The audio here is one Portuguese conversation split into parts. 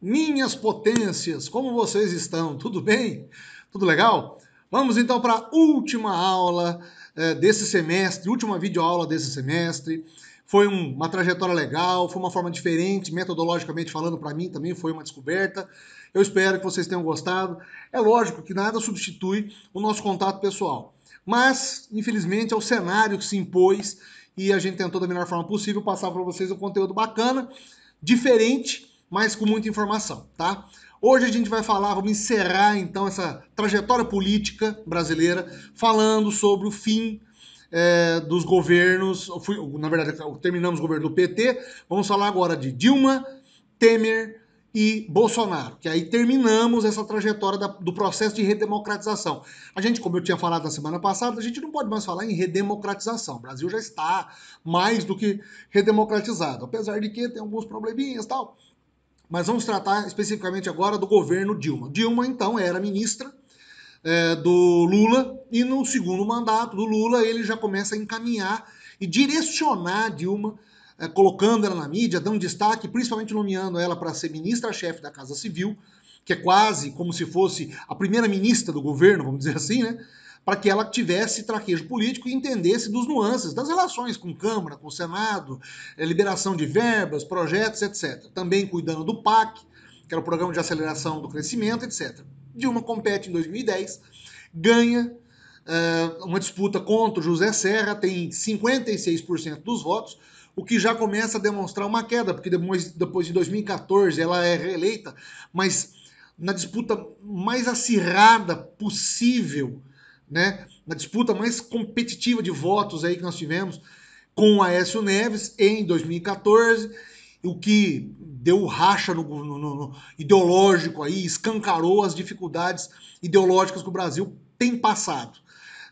Minhas potências, como vocês estão? Tudo bem? Tudo legal? Vamos então para a última aula é, desse semestre, última videoaula desse semestre. Foi um, uma trajetória legal, foi uma forma diferente, metodologicamente falando, para mim também foi uma descoberta. Eu espero que vocês tenham gostado. É lógico que nada substitui o nosso contato pessoal. Mas, infelizmente, é o cenário que se impôs e a gente tentou da melhor forma possível passar para vocês um conteúdo bacana, diferente mas com muita informação, tá? Hoje a gente vai falar, vamos encerrar então essa trajetória política brasileira falando sobre o fim é, dos governos, na verdade, terminamos o governo do PT, vamos falar agora de Dilma, Temer e Bolsonaro, que aí terminamos essa trajetória da, do processo de redemocratização. A gente, como eu tinha falado na semana passada, a gente não pode mais falar em redemocratização. O Brasil já está mais do que redemocratizado, apesar de que tem alguns probleminhas e tal. Mas vamos tratar especificamente agora do governo Dilma. Dilma, então, era ministra é, do Lula e no segundo mandato do Lula ele já começa a encaminhar e direcionar Dilma, é, colocando ela na mídia, dando destaque, principalmente nomeando ela para ser ministra-chefe da Casa Civil, que é quase como se fosse a primeira ministra do governo, vamos dizer assim, né? para que ela tivesse traquejo político e entendesse dos nuances das relações com Câmara, com Senado, eh, liberação de verbas, projetos, etc. Também cuidando do PAC, que era o Programa de Aceleração do Crescimento, etc. Dilma compete em 2010, ganha uh, uma disputa contra o José Serra, tem 56% dos votos, o que já começa a demonstrar uma queda, porque depois, depois de 2014 ela é reeleita, mas na disputa mais acirrada possível né? Na disputa mais competitiva de votos aí que nós tivemos com o Aécio Neves em 2014, o que deu racha no, no, no ideológico aí, escancarou as dificuldades ideológicas que o Brasil tem passado.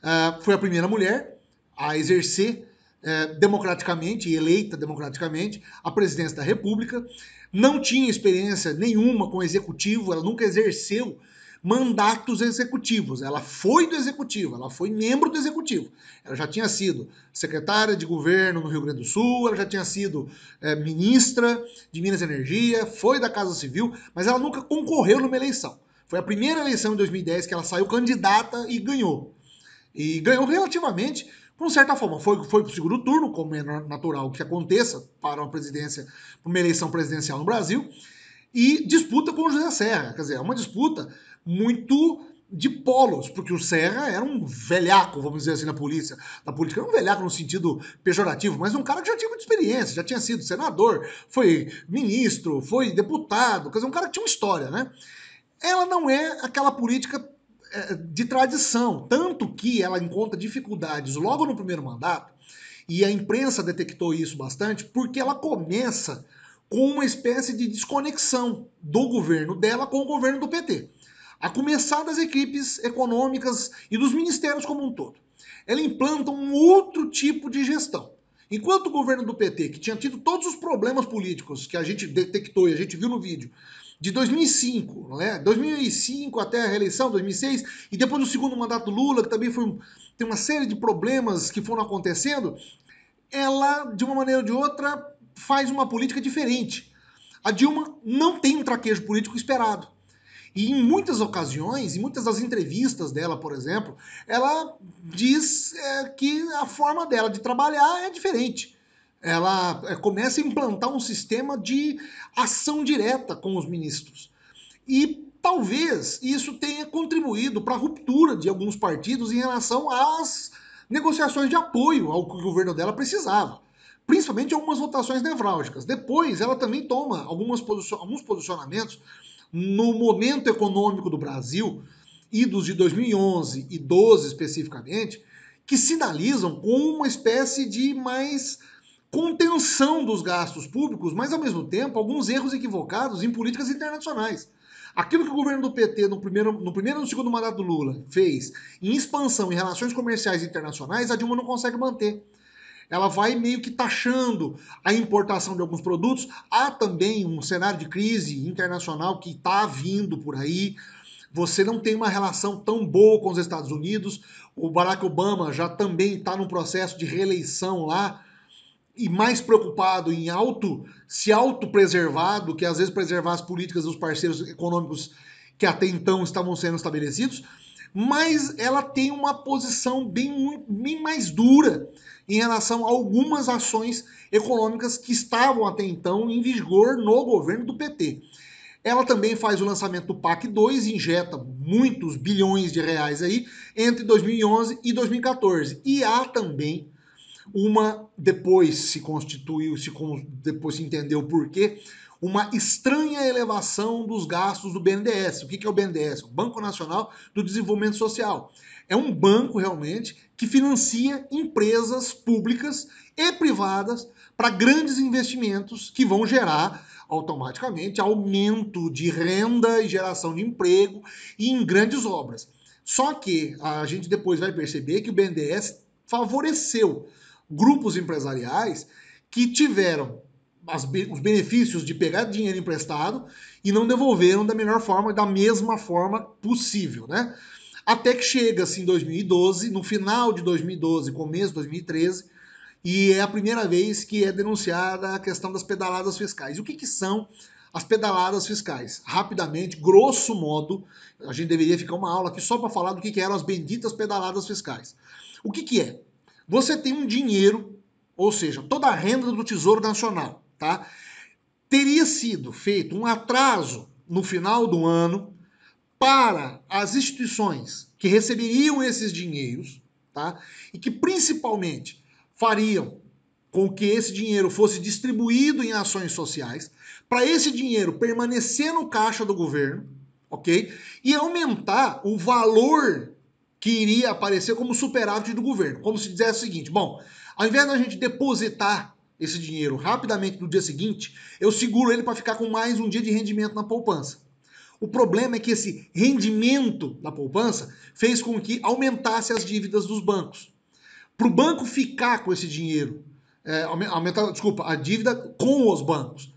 Uh, foi a primeira mulher a exercer uh, democraticamente, eleita democraticamente, a presidência da República. Não tinha experiência nenhuma com o executivo, ela nunca exerceu mandatos executivos. Ela foi do executivo, ela foi membro do executivo. Ela já tinha sido secretária de governo no Rio Grande do Sul, ela já tinha sido é, ministra de Minas e Energia, foi da Casa Civil, mas ela nunca concorreu numa eleição. Foi a primeira eleição de 2010 que ela saiu candidata e ganhou. E ganhou relativamente, com certa forma. Foi, foi para o segundo turno, como é natural que aconteça para uma presidência, uma eleição presidencial no Brasil. E disputa com o José Serra. Quer dizer, é uma disputa muito de polos, porque o Serra era um velhaco, vamos dizer assim, na polícia, na política, um velhaco no sentido pejorativo, mas um cara que já tinha muita experiência, já tinha sido senador, foi ministro, foi deputado, quer dizer, um cara que tinha uma história, né? Ela não é aquela política é, de tradição, tanto que ela encontra dificuldades logo no primeiro mandato, e a imprensa detectou isso bastante, porque ela começa com uma espécie de desconexão do governo dela com o governo do PT a começar das equipes econômicas e dos ministérios como um todo. Ela implanta um outro tipo de gestão. Enquanto o governo do PT, que tinha tido todos os problemas políticos que a gente detectou e a gente viu no vídeo, de 2005, né? 2005 até a reeleição, 2006, e depois do segundo mandato do Lula, que também foi, tem uma série de problemas que foram acontecendo, ela, de uma maneira ou de outra, faz uma política diferente. A Dilma não tem um traquejo político esperado. E em muitas ocasiões, em muitas das entrevistas dela, por exemplo, ela diz é, que a forma dela de trabalhar é diferente. Ela é, começa a implantar um sistema de ação direta com os ministros. E talvez isso tenha contribuído para a ruptura de alguns partidos em relação às negociações de apoio ao que o governo dela precisava principalmente algumas votações nevrálgicas. Depois, ela também toma algumas posici alguns posicionamentos no momento econômico do Brasil, e dos de 2011 e 12 especificamente, que sinalizam com uma espécie de mais contenção dos gastos públicos, mas ao mesmo tempo alguns erros equivocados em políticas internacionais. Aquilo que o governo do PT no primeiro, no primeiro e no segundo mandato do Lula fez em expansão em relações comerciais internacionais, a Dilma não consegue manter ela vai meio que taxando a importação de alguns produtos. Há também um cenário de crise internacional que está vindo por aí. Você não tem uma relação tão boa com os Estados Unidos. O Barack Obama já também está num processo de reeleição lá e mais preocupado em auto se autopreservar do que às vezes preservar as políticas dos parceiros econômicos que até então estavam sendo estabelecidos, mas ela tem uma posição bem, bem mais dura em relação a algumas ações econômicas que estavam até então em vigor no governo do PT. Ela também faz o lançamento do PAC 2, injeta muitos bilhões de reais aí entre 2011 e 2014. E há também uma depois se constituiu, se depois se entendeu por que uma estranha elevação dos gastos do BNDES. O que é o BNDES? O Banco Nacional do Desenvolvimento Social. É um banco realmente que financia empresas públicas e privadas para grandes investimentos que vão gerar automaticamente aumento de renda e geração de emprego e em grandes obras. Só que a gente depois vai perceber que o BNDES favoreceu grupos empresariais que tiveram as, os benefícios de pegar dinheiro emprestado e não devolveram da melhor forma, da mesma forma possível, né? Até que chega-se em 2012, no final de 2012, começo de 2013, e é a primeira vez que é denunciada a questão das pedaladas fiscais. O que, que são as pedaladas fiscais? Rapidamente, grosso modo, a gente deveria ficar uma aula aqui só para falar do que, que eram as benditas pedaladas fiscais. O que, que é? Você tem um dinheiro, ou seja, toda a renda do Tesouro Nacional, tá? Teria sido feito um atraso no final do ano para as instituições que receberiam esses dinheiros, tá? E que principalmente fariam com que esse dinheiro fosse distribuído em ações sociais, para esse dinheiro permanecer no caixa do governo, ok? E aumentar o valor que iria aparecer como superávit do governo. Como se dissesse o seguinte: bom, ao invés da gente depositar esse dinheiro rapidamente no dia seguinte, eu seguro ele para ficar com mais um dia de rendimento na poupança. O problema é que esse rendimento na poupança fez com que aumentasse as dívidas dos bancos. Para o banco ficar com esse dinheiro, é, aumentar, desculpa, a dívida com os bancos,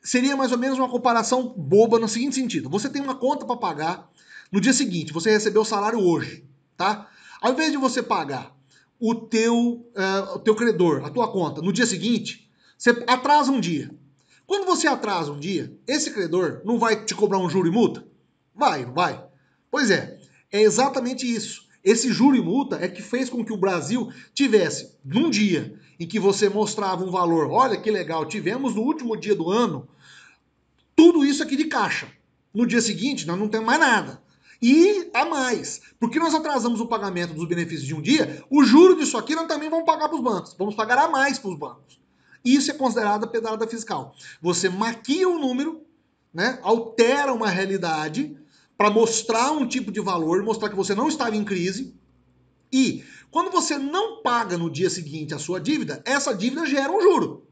seria mais ou menos uma comparação boba no seguinte sentido: você tem uma conta para pagar, no dia seguinte, você recebeu o salário hoje, tá? Ao invés de você pagar o teu, uh, o teu credor, a tua conta, no dia seguinte, você atrasa um dia. Quando você atrasa um dia, esse credor não vai te cobrar um juro e multa? Vai, não vai? Pois é, é exatamente isso. Esse juro e multa é que fez com que o Brasil tivesse, num dia em que você mostrava um valor, olha que legal, tivemos no último dia do ano, tudo isso aqui de caixa. No dia seguinte, nós não temos mais nada. E a mais, porque nós atrasamos o pagamento dos benefícios de um dia, o juro disso aqui nós também vamos pagar para os bancos. Vamos pagar a mais para os bancos. Isso é considerado pedrada fiscal. Você maquia um número, né, altera uma realidade para mostrar um tipo de valor, mostrar que você não estava em crise. E quando você não paga no dia seguinte a sua dívida, essa dívida gera um juro.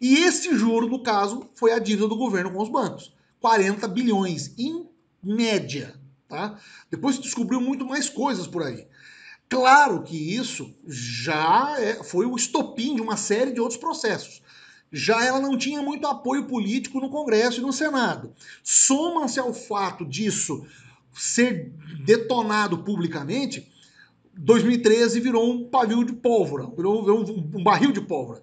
E esse juro, no caso, foi a dívida do governo com os bancos. 40 bilhões em média Tá? Depois se descobriu muito mais coisas por aí. Claro que isso já é, foi o estopim de uma série de outros processos. Já ela não tinha muito apoio político no Congresso e no Senado. Soma-se ao fato disso ser detonado publicamente, 2013 virou um pavio de pólvora, virou, virou um barril de pólvora.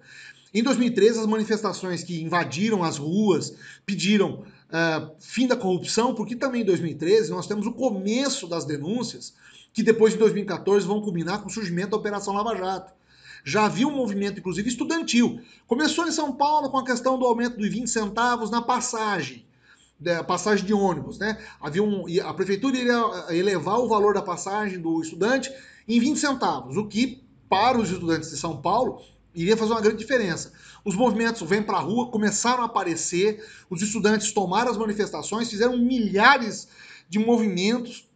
Em 2013, as manifestações que invadiram as ruas pediram ah, fim da corrupção, porque também em 2013 nós temos o começo das denúncias que depois de 2014 vão culminar com o surgimento da Operação Lava Jato. Já havia um movimento, inclusive, estudantil. Começou em São Paulo com a questão do aumento dos 20 centavos na passagem, da né, passagem de ônibus. Né? Havia um, a prefeitura iria eh, elevar o valor da passagem do estudante em 20 centavos, o que, para os estudantes de São Paulo, iria fazer uma grande diferença. Os movimentos vêm para a Rua começaram a aparecer, os estudantes tomaram as manifestações, fizeram milhares de movimentos,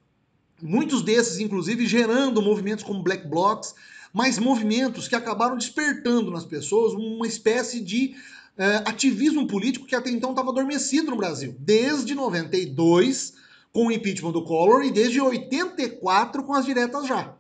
muitos desses, inclusive, gerando movimentos como Black Blocs, mas movimentos que acabaram despertando nas pessoas uma espécie de eh, ativismo político que até então estava adormecido no Brasil. Desde 92, com o impeachment do Collor, e desde 84, com as diretas já.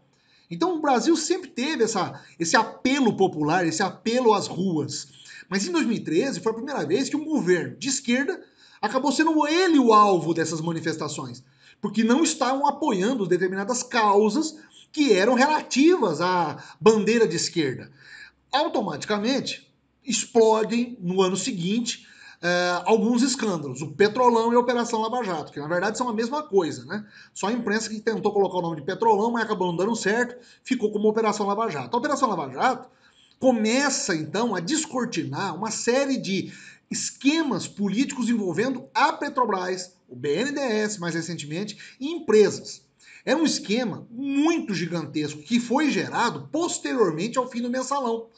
Então o Brasil sempre teve essa, esse apelo popular, esse apelo às ruas. Mas em 2013 foi a primeira vez que um governo de esquerda acabou sendo ele o alvo dessas manifestações, porque não estavam apoiando determinadas causas que eram relativas à bandeira de esquerda. Automaticamente explodem no ano seguinte é, alguns escândalos, o Petrolão e a Operação Lava Jato, que na verdade são a mesma coisa, né? Só a imprensa que tentou colocar o nome de Petrolão, mas acabou não dando certo, ficou como Operação Lava Jato. A Operação Lava Jato começa então a descortinar uma série de esquemas políticos envolvendo a Petrobras, o BNDES mais recentemente, e empresas. É um esquema muito gigantesco que foi gerado posteriormente ao fim do mensalão.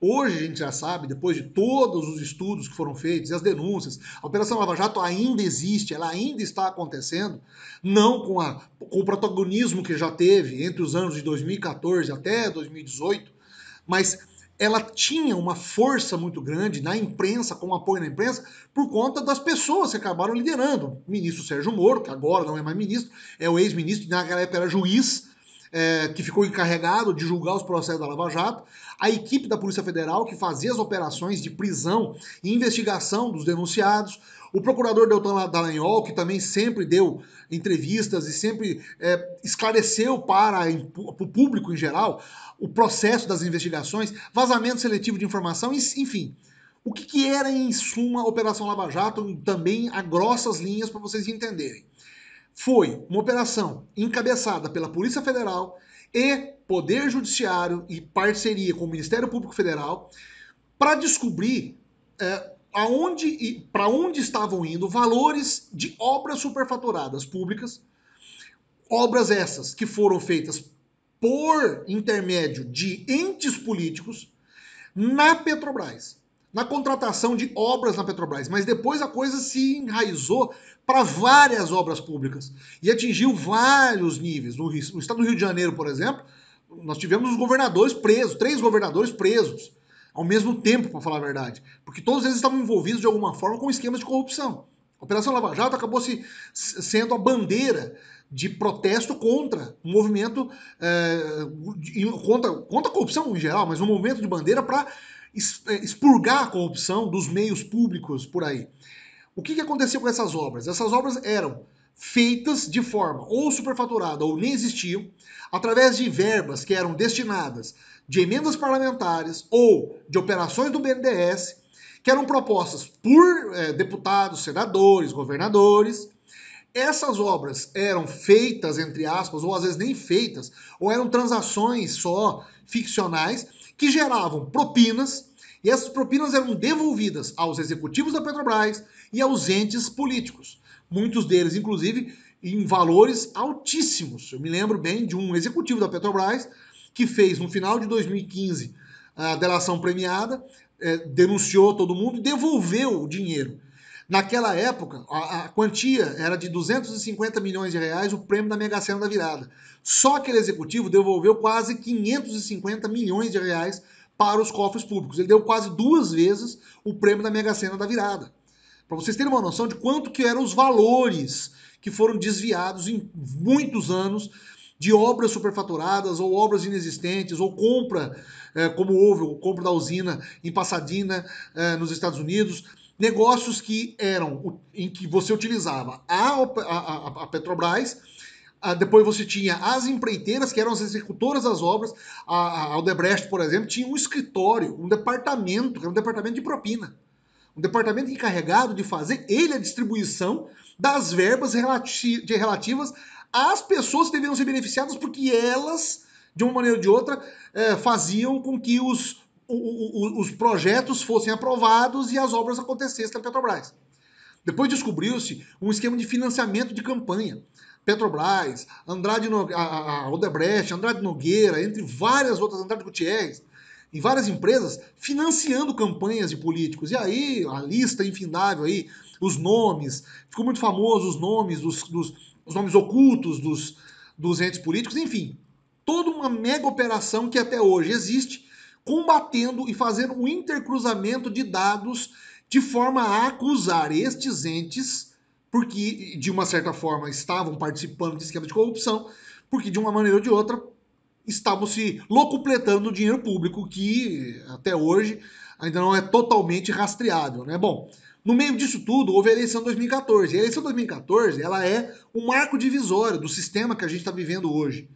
Hoje a gente já sabe, depois de todos os estudos que foram feitos e as denúncias, a Operação Lava Jato ainda existe, ela ainda está acontecendo, não com, a, com o protagonismo que já teve entre os anos de 2014 até 2018, mas ela tinha uma força muito grande na imprensa, com apoio na imprensa, por conta das pessoas que acabaram liderando. O ministro Sérgio Moro, que agora não é mais ministro, é o ex-ministro, naquela época era juiz, é, que ficou encarregado de julgar os processos da Lava Jato, a equipe da Polícia Federal, que fazia as operações de prisão e investigação dos denunciados, o procurador Deltan Dallagnol, que também sempre deu entrevistas e sempre é, esclareceu para, para o público em geral o processo das investigações, vazamento seletivo de informação, enfim. O que, que era, em suma, a Operação Lava Jato, também a grossas linhas para vocês entenderem foi uma operação encabeçada pela Polícia Federal e Poder Judiciário e parceria com o Ministério Público Federal para descobrir é, aonde e para onde estavam indo valores de obras superfaturadas públicas, obras essas que foram feitas por intermédio de entes políticos na Petrobras na contratação de obras na Petrobras, mas depois a coisa se enraizou para várias obras públicas e atingiu vários níveis. No, no estado do Rio de Janeiro, por exemplo, nós tivemos os governadores presos, três governadores presos ao mesmo tempo, para falar a verdade, porque todos eles estavam envolvidos de alguma forma com esquemas de corrupção. A Operação Lava Jato acabou se, sendo a bandeira de protesto contra o movimento, eh, contra, contra a corrupção em geral, mas um movimento de bandeira para é, expurgar a corrupção dos meios públicos por aí. O que, que aconteceu com essas obras? Essas obras eram feitas de forma ou superfaturada ou nem existiam, através de verbas que eram destinadas de emendas parlamentares ou de operações do BNDES, que eram propostas por é, deputados, senadores, governadores. Essas obras eram feitas, entre aspas, ou às vezes nem feitas, ou eram transações só ficcionais, que geravam propinas, e essas propinas eram devolvidas aos executivos da Petrobras e aos entes políticos. Muitos deles, inclusive, em valores altíssimos. Eu me lembro bem de um executivo da Petrobras que fez, no final de 2015, a delação premiada, é, denunciou todo mundo e devolveu o dinheiro Naquela época, a, a, quantia era de 250 milhões de reais o prêmio da Mega Sena da virada. Só aquele executivo devolveu quase 550 milhões de reais para os cofres públicos. Ele deu quase duas vezes o prêmio da Mega Sena da virada. Para vocês terem uma noção de quanto que eram os valores que foram desviados em muitos anos de obras superfaturadas ou obras inexistentes ou compra, eh, como houve, o compra da usina em Pasadena, eh, nos Estados Unidos, negócios que eram em que você utilizava a, a, a Petrobras, a, depois você tinha as empreiteiras, que eram as executoras das obras, a, a por exemplo, tinha um escritório, um departamento, que era um departamento de propina. Um departamento encarregado de fazer ele a distribuição das verbas relati de, relativas às pessoas que deveriam ser beneficiadas, porque elas, de uma maneira ou de outra, é, faziam com que os o, o, os projetos fossem aprovados e as obras acontecessem na Petrobras. Depois descobriu-se um esquema de financiamento de campanha. Petrobras, Andrade no... a Odebrecht, Andrade Nogueira, entre várias outras, Andrade Gutierrez, em várias empresas, financiando campanhas de políticos. E aí, a lista infindável aí, os nomes, ficou muito famoso os nomes, dos, dos os nomes ocultos dos, dos entes políticos, enfim. Toda uma mega operação que até hoje existe combatendo e fazendo um intercruzamento de dados de forma a acusar estes entes, porque de uma certa forma estavam participando de esquema de corrupção, porque de uma maneira ou de outra estavam se locupletando o dinheiro público, que até hoje ainda não é totalmente rastreável, né? Bom, no meio disso tudo, houve a eleição 2014. E a eleição 2014 ela é um marco divisório do sistema que a gente está vivendo hoje.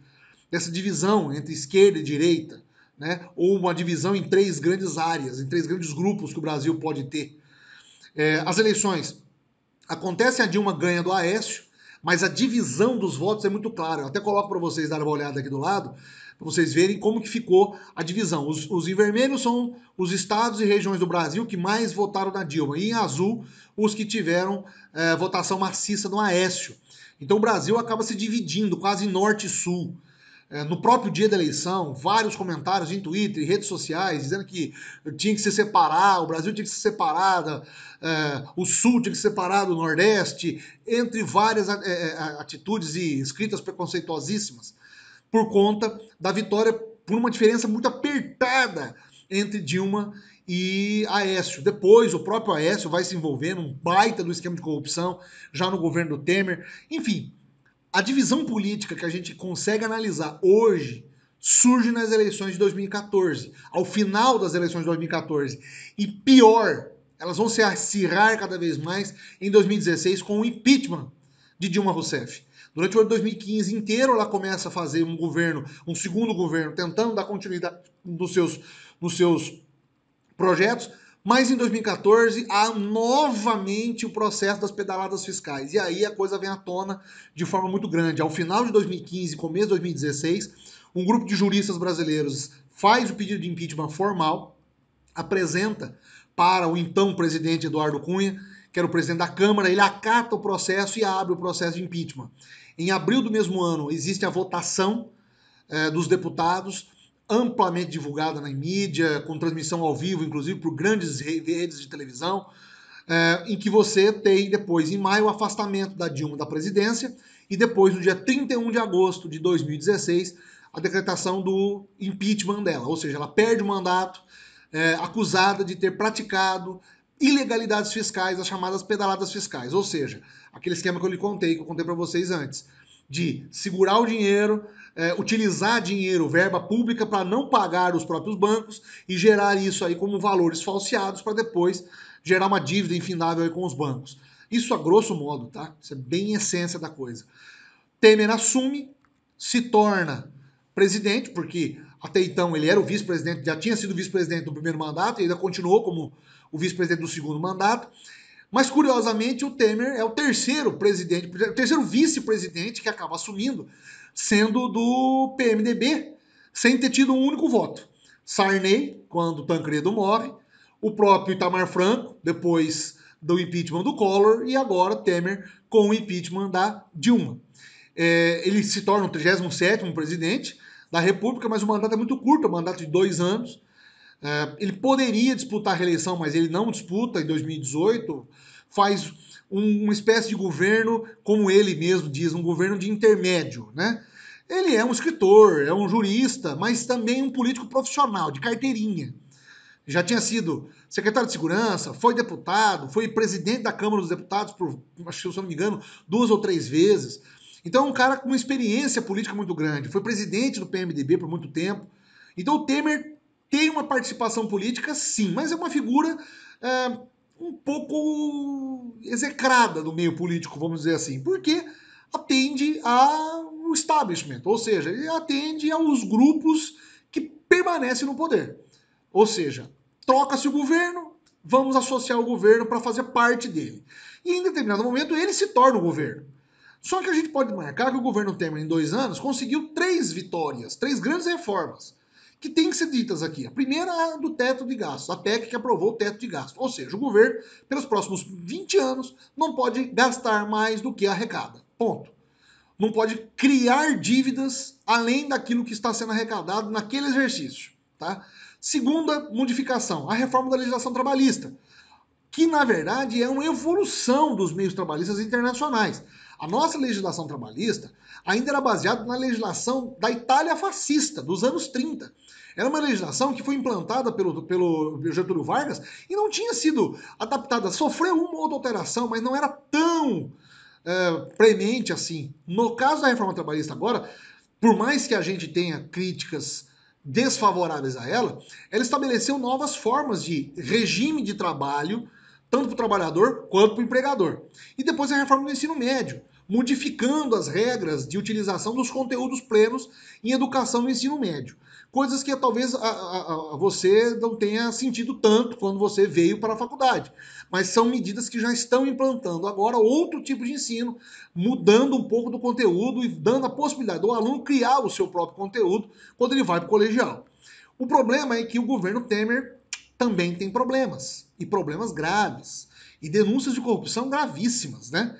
essa divisão entre esquerda e direita, né? ou uma divisão em três grandes áreas, em três grandes grupos que o Brasil pode ter. É, as eleições acontecem, a Dilma ganha do Aécio, mas a divisão dos votos é muito clara. Eu até coloco para vocês darem uma olhada aqui do lado, para vocês verem como que ficou a divisão. Os, os em vermelho são os estados e regiões do Brasil que mais votaram na Dilma, e em azul, os que tiveram é, votação maciça no Aécio. Então o Brasil acaba se dividindo, quase norte e sul. É, no próprio dia da eleição, vários comentários em Twitter e redes sociais dizendo que tinha que se separar, o Brasil tinha que se separar, é, o Sul tinha que se separar do Nordeste, entre várias é, atitudes e escritas preconceituosíssimas, por conta da vitória por uma diferença muito apertada entre Dilma e Aécio. Depois, o próprio Aécio vai se envolver num baita do esquema de corrupção já no governo do Temer. Enfim, a divisão política que a gente consegue analisar hoje surge nas eleições de 2014, ao final das eleições de 2014. E pior, elas vão se acirrar cada vez mais em 2016 com o impeachment de Dilma Rousseff. Durante o ano de 2015 inteiro, ela começa a fazer um governo, um segundo governo, tentando dar continuidade nos seus, nos seus projetos, mas em 2014 há novamente o processo das pedaladas fiscais. E aí a coisa vem à tona de forma muito grande. Ao final de 2015, começo de 2016, um grupo de juristas brasileiros faz o pedido de impeachment formal, apresenta para o então presidente Eduardo Cunha, que era o presidente da Câmara, ele acata o processo e abre o processo de impeachment. Em abril do mesmo ano existe a votação eh, dos deputados amplamente divulgada na mídia, com transmissão ao vivo, inclusive por grandes redes de televisão, é, em que você tem depois, em maio, o afastamento da Dilma da presidência e depois, no dia 31 de agosto de 2016, a decretação do impeachment dela, ou seja, ela perde o mandato, é, acusada de ter praticado ilegalidades fiscais, as chamadas pedaladas fiscais, ou seja, aquele esquema que eu lhe contei, que eu contei para vocês antes, de segurar o dinheiro, é, utilizar dinheiro, verba pública, para não pagar os próprios bancos e gerar isso aí como valores falseados para depois gerar uma dívida infindável com os bancos. Isso a grosso modo, tá? Isso é bem essência da coisa. Temer assume, se torna presidente, porque até então ele era o vice-presidente, já tinha sido vice-presidente do primeiro mandato e ainda continuou como o vice-presidente do segundo mandato. Mas curiosamente o Temer é o terceiro presidente, o terceiro vice-presidente que acaba assumindo sendo do PMDB, sem ter tido um único voto. Sarney, quando Tancredo morre, o próprio Itamar Franco, depois do impeachment do Collor, e agora Temer com o impeachment da Dilma. É, ele se torna o 37º presidente da República, mas o mandato é muito curto, é um mandato de dois anos. É, ele poderia disputar a reeleição, mas ele não disputa em 2018, faz um, uma espécie de governo, como ele mesmo diz, um governo de intermédio, né? Ele é um escritor, é um jurista, mas também um político profissional, de carteirinha. Já tinha sido secretário de Segurança, foi deputado, foi presidente da Câmara dos Deputados, por, se eu não me engano, duas ou três vezes. Então, um cara com uma experiência política muito grande. Foi presidente do PMDB por muito tempo. Então, o Temer tem uma participação política, sim, mas é uma figura é, um pouco execrada do meio político, vamos dizer assim, porque atende ao establishment, ou seja, ele atende aos grupos que permanecem no poder. Ou seja, troca-se o governo, vamos associar o governo para fazer parte dele. E em determinado momento ele se torna o governo. Só que a gente pode marcar que o governo Temer, em dois anos, conseguiu três vitórias, três grandes reformas que têm que ser ditas aqui. A primeira é a do teto de gastos, a PEC que aprovou o teto de gastos. Ou seja, o governo, pelos próximos 20 anos, não pode gastar mais do que arrecada. Ponto. Não pode criar dívidas além daquilo que está sendo arrecadado naquele exercício. Tá? Segunda modificação, a reforma da legislação trabalhista, que na verdade é uma evolução dos meios trabalhistas internacionais. A nossa legislação trabalhista ainda era baseada na legislação da Itália fascista, dos anos 30. Era uma legislação que foi implantada pelo, pelo Getúlio Vargas e não tinha sido adaptada. Sofreu uma ou outra alteração, mas não era tão é, premente assim. No caso da reforma trabalhista agora, por mais que a gente tenha críticas desfavoráveis a ela, ela estabeleceu novas formas de regime de trabalho, tanto para o trabalhador quanto para o empregador. E depois a reforma do ensino médio, modificando as regras de utilização dos conteúdos plenos em educação e ensino médio. Coisas que talvez a, a, a você não tenha sentido tanto quando você veio para a faculdade. Mas são medidas que já estão implantando agora outro tipo de ensino, mudando um pouco do conteúdo e dando a possibilidade do aluno criar o seu próprio conteúdo quando ele vai para o colegial. O problema é que o governo Temer também tem problemas, e problemas graves, e denúncias de corrupção gravíssimas, né?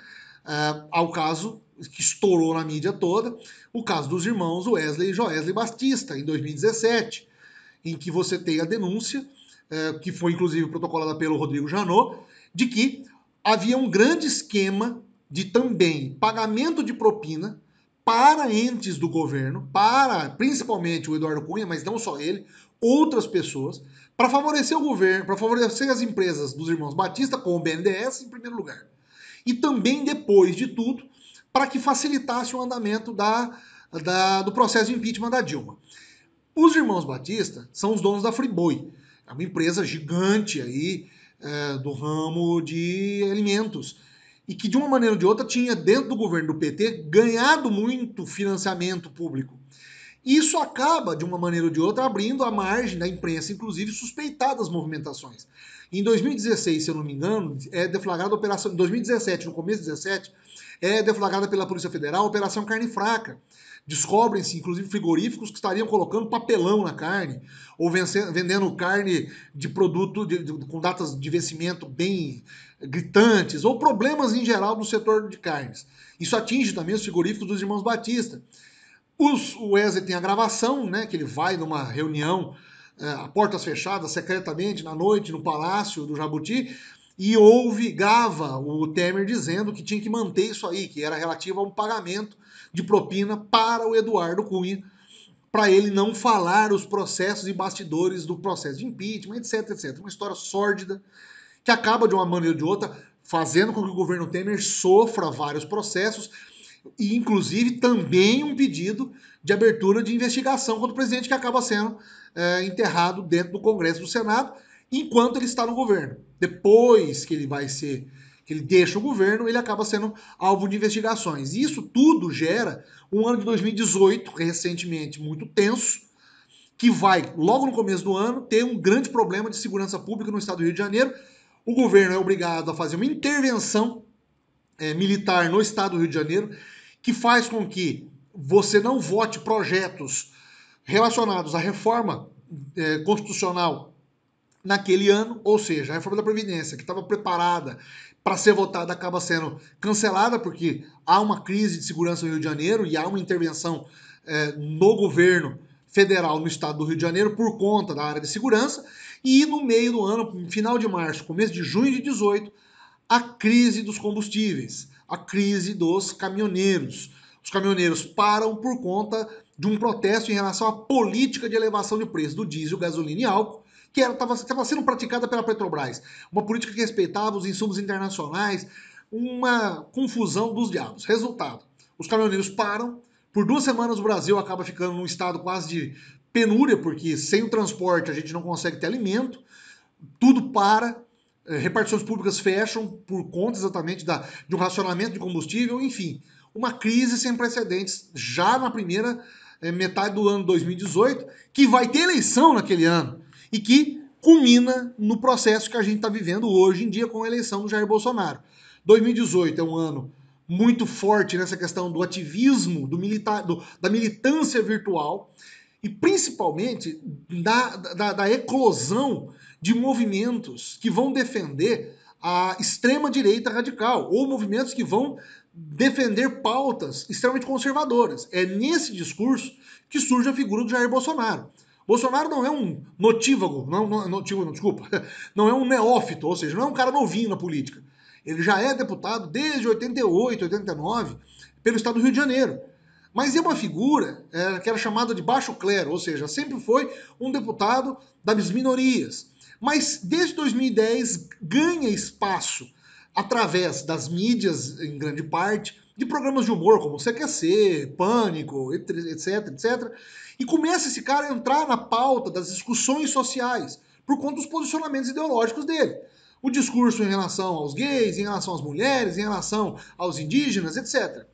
Ah, ao caso que estourou na mídia toda, o caso dos irmãos Wesley e Joesley Batista, em 2017, em que você tem a denúncia, eh, que foi inclusive protocolada pelo Rodrigo Janot, de que havia um grande esquema de também pagamento de propina para entes do governo, para principalmente o Eduardo Cunha, mas não só ele, outras pessoas, para favorecer o governo, para favorecer as empresas dos irmãos Batista com o BNDES em primeiro lugar e também depois de tudo, para que facilitasse o andamento da, da, do processo de impeachment da Dilma. Os irmãos Batista são os donos da Friboi, é uma empresa gigante aí é, do ramo de alimentos e que de uma maneira ou de outra tinha dentro do governo do PT ganhado muito financiamento público. Isso acaba, de uma maneira ou de outra, abrindo a margem da imprensa, inclusive, suspeitar das movimentações. Em 2016, se eu não me engano, é deflagrada a operação. Em 2017, no começo de 2017, é deflagrada pela Polícia Federal a Operação Carne Fraca. Descobrem-se, inclusive, frigoríficos que estariam colocando papelão na carne, ou vendendo carne de produto de, de, com datas de vencimento bem gritantes, ou problemas em geral no setor de carnes. Isso atinge também os frigoríficos dos irmãos Batista, os, o Wesley tem a gravação, né? Que ele vai numa reunião é, a portas fechadas, secretamente, na noite, no palácio do Jabuti, e ouve, grava o Temer dizendo que tinha que manter isso aí, que era relativo a um pagamento de propina para o Eduardo Cunha, para ele não falar os processos e bastidores do processo de impeachment, etc, etc. Uma história sórdida que acaba, de uma maneira ou de outra, fazendo com que o governo Temer sofra vários processos e inclusive também um pedido de abertura de investigação contra o presidente que acaba sendo é, enterrado dentro do Congresso do Senado enquanto ele está no governo. Depois que ele vai ser, que ele deixa o governo, ele acaba sendo alvo de investigações. Isso tudo gera um ano de 2018 recentemente muito tenso, que vai logo no começo do ano ter um grande problema de segurança pública no Estado do Rio de Janeiro. O governo é obrigado a fazer uma intervenção é, militar no estado do Rio de Janeiro, que faz com que você não vote projetos relacionados à reforma é, constitucional naquele ano, ou seja, a reforma da Previdência, que estava preparada para ser votada, acaba sendo cancelada, porque há uma crise de segurança no Rio de Janeiro e há uma intervenção é, no governo federal no estado do Rio de Janeiro por conta da área de segurança. E no meio do ano, final de março, começo de junho de 18, a crise dos combustíveis a crise dos caminhoneiros. Os caminhoneiros param por conta de um protesto em relação à política de elevação de preço do diesel, gasolina e álcool, que estava sendo praticada pela Petrobras. Uma política que respeitava os insumos internacionais, uma confusão dos diabos. Resultado: os caminhoneiros param. Por duas semanas o Brasil acaba ficando num estado quase de penúria, porque sem o transporte a gente não consegue ter alimento, tudo para. Eh, repartições públicas fecham por conta exatamente da, de um racionamento de combustível, enfim, uma crise sem precedentes já na primeira eh, metade do ano 2018, que vai ter eleição naquele ano e que culmina no processo que a gente está vivendo hoje em dia com a eleição do Jair Bolsonaro. 2018 é um ano muito forte nessa questão do ativismo, do militar do, da militância virtual e principalmente da, da, da eclosão de movimentos que vão defender a extrema-direita radical, ou movimentos que vão defender pautas extremamente conservadoras. É nesse discurso que surge a figura do Jair Bolsonaro. Bolsonaro não é um notívago, não, não, notívago, não, desculpa, não é um neófito, ou seja, não é um cara novinho na política. Ele já é deputado desde 88, 89, pelo estado do Rio de Janeiro. Mas é uma figura é, que era chamada de baixo clero, ou seja, sempre foi um deputado das minorias mas desde 2010 ganha espaço através das mídias, em grande parte, de programas de humor como CQC, Pânico, etc, etc. E começa esse cara a entrar na pauta das discussões sociais por conta dos posicionamentos ideológicos dele. O discurso em relação aos gays, em relação às mulheres, em relação aos indígenas, etc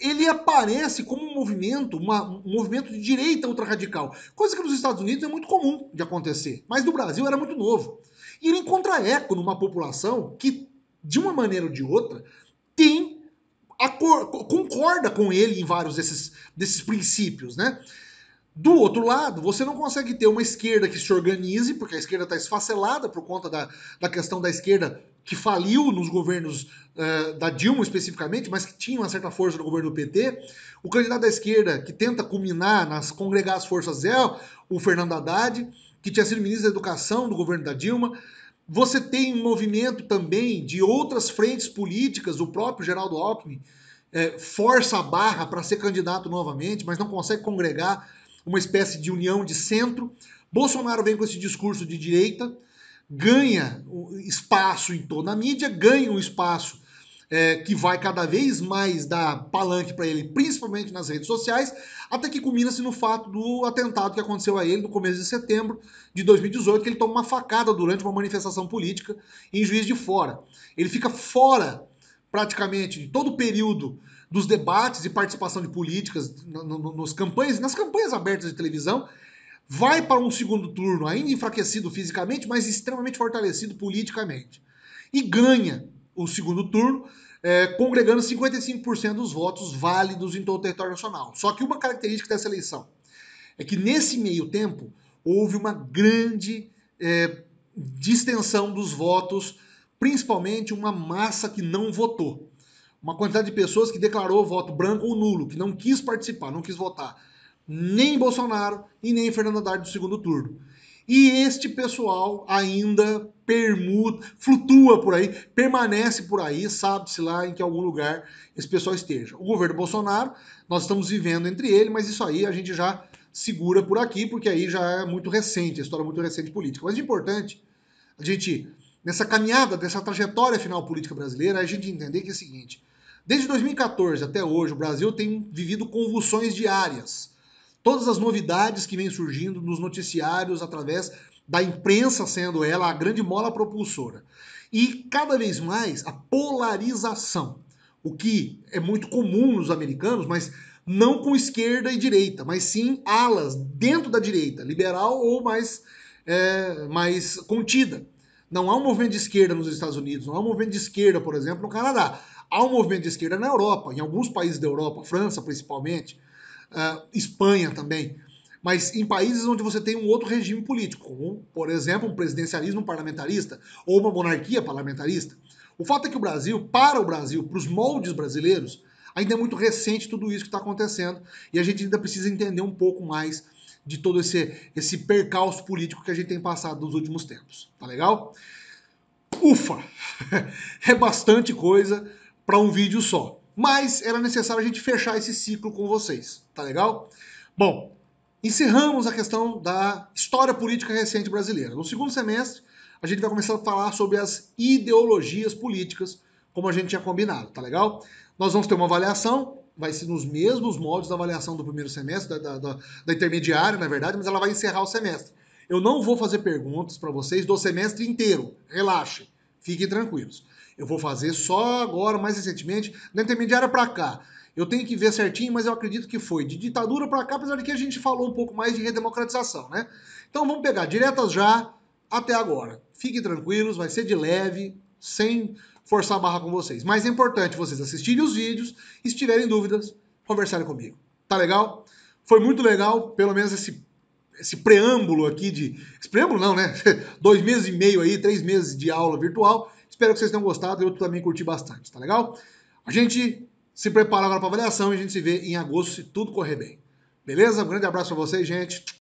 ele aparece como um movimento, uma, um movimento de direita ultrarradical, coisa que nos Estados Unidos é muito comum de acontecer, mas no Brasil era muito novo. E ele encontra eco numa população que, de uma maneira ou de outra, tem concorda com ele em vários desses, desses princípios, né? Do outro lado, você não consegue ter uma esquerda que se organize, porque a esquerda está esfacelada por conta da, da questão da esquerda que faliu nos governos uh, da Dilma especificamente, mas que tinha uma certa força no governo do PT, o candidato da esquerda que tenta culminar nas congregar as forças é o Fernando Haddad, que tinha sido ministro da Educação do governo da Dilma. Você tem um movimento também de outras frentes políticas, o próprio Geraldo Alckmin é, força a barra para ser candidato novamente, mas não consegue congregar uma espécie de união de centro. Bolsonaro vem com esse discurso de direita, ganha espaço em toda a mídia, ganha um espaço é, que vai cada vez mais dar palanque para ele, principalmente nas redes sociais, até que culmina-se no fato do atentado que aconteceu a ele no começo de setembro de 2018, que ele toma uma facada durante uma manifestação política em Juiz de Fora. Ele fica fora praticamente de todo o período dos debates e participação de políticas nas campanhas, nas campanhas abertas de televisão, vai para um segundo turno ainda enfraquecido fisicamente, mas extremamente fortalecido politicamente. E ganha o segundo turno, é, congregando 55% dos votos válidos em todo o território nacional. Só que uma característica dessa eleição é que nesse meio tempo houve uma grande é, distensão dos votos, principalmente uma massa que não votou. Uma quantidade de pessoas que declarou voto branco ou nulo, que não quis participar, não quis votar nem Bolsonaro e nem Fernando Haddad do segundo turno. E este pessoal ainda permuta, flutua por aí, permanece por aí, sabe-se lá em que algum lugar esse pessoal esteja. O governo Bolsonaro, nós estamos vivendo entre ele, mas isso aí a gente já segura por aqui, porque aí já é muito recente, a história é muito recente política. Mas é importante a gente, nessa caminhada, dessa trajetória final política brasileira, é a gente entender que é o seguinte: desde 2014 até hoje, o Brasil tem vivido convulsões diárias todas as novidades que vêm surgindo nos noticiários através da imprensa sendo ela a grande mola propulsora. E cada vez mais a polarização, o que é muito comum nos americanos, mas não com esquerda e direita, mas sim alas dentro da direita, liberal ou mais, é, mais contida. Não há um movimento de esquerda nos Estados Unidos, não há um movimento de esquerda, por exemplo, no Canadá. Há um movimento de esquerda na Europa, em alguns países da Europa, França principalmente uh, Espanha também, mas em países onde você tem um outro regime político, como, por exemplo, um presidencialismo parlamentarista ou uma monarquia parlamentarista. O fato é que o Brasil, para o Brasil, para os moldes brasileiros, ainda é muito recente tudo isso que está acontecendo e a gente ainda precisa entender um pouco mais de todo esse, esse percalço político que a gente tem passado nos últimos tempos. Tá legal? Ufa! É bastante coisa para um vídeo só mas era necessário a gente fechar esse ciclo com vocês, tá legal? Bom, encerramos a questão da história política recente brasileira. No segundo semestre, a gente vai começar a falar sobre as ideologias políticas, como a gente tinha combinado, tá legal? Nós vamos ter uma avaliação, vai ser nos mesmos moldes da avaliação do primeiro semestre, da, da, da, da intermediária, na verdade, mas ela vai encerrar o semestre. Eu não vou fazer perguntas para vocês do semestre inteiro, relaxem, fiquem tranquilos. Eu vou fazer só agora, mais recentemente, da intermediária para cá. Eu tenho que ver certinho, mas eu acredito que foi de ditadura para cá, apesar de que a gente falou um pouco mais de redemocratização, né? Então vamos pegar diretas já até agora. Fiquem tranquilos, vai ser de leve, sem forçar a barra com vocês. Mas é importante vocês assistirem os vídeos e se tiverem dúvidas, conversarem comigo. Tá legal? Foi muito legal, pelo menos esse esse preâmbulo aqui de. Esse preâmbulo não, né? Dois meses e meio aí, três meses de aula virtual. Espero que vocês tenham gostado. Eu também curti bastante, tá legal? A gente se prepara agora para avaliação e a gente se vê em agosto, se tudo correr bem. Beleza? Um grande abraço para vocês, gente.